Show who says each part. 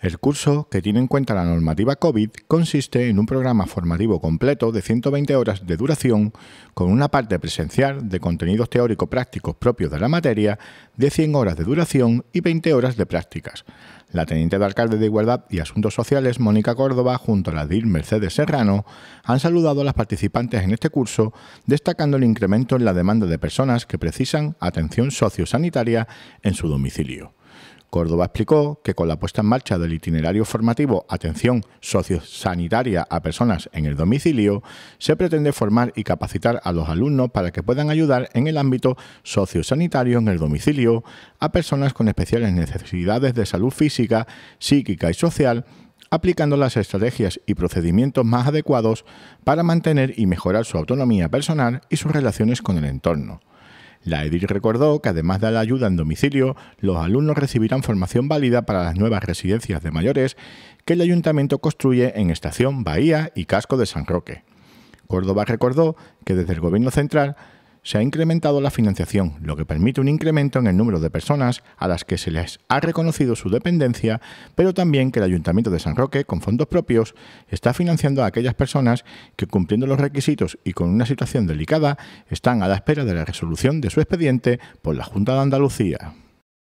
Speaker 1: El curso, que tiene en cuenta la normativa COVID, consiste en un programa formativo completo de 120 horas de duración, con una parte presencial de contenidos teórico-prácticos propios de la materia, de 100 horas de duración y 20 horas de prácticas. La teniente de alcalde de Igualdad y Asuntos Sociales, Mónica Córdoba, junto a la DIR Mercedes Serrano, han saludado a las participantes en este curso, destacando el incremento en la demanda de personas que precisan atención sociosanitaria en su domicilio. Córdoba explicó que con la puesta en marcha del itinerario formativo Atención Sociosanitaria a Personas en el Domicilio, se pretende formar y capacitar a los alumnos para que puedan ayudar en el ámbito sociosanitario en el domicilio a personas con especiales necesidades de salud física, psíquica y social aplicando las estrategias y procedimientos más adecuados para mantener y mejorar su autonomía personal y sus relaciones con el entorno. La EDIL recordó que además de la ayuda en domicilio, los alumnos recibirán formación válida para las nuevas residencias de mayores que el ayuntamiento construye en Estación Bahía y Casco de San Roque. Córdoba recordó que desde el Gobierno Central se ha incrementado la financiación, lo que permite un incremento en el número de personas a las que se les ha reconocido su dependencia, pero también que el Ayuntamiento de San Roque, con fondos propios, está financiando a aquellas personas que, cumpliendo los requisitos y con una situación delicada, están a la espera de la resolución de su expediente por la Junta de Andalucía.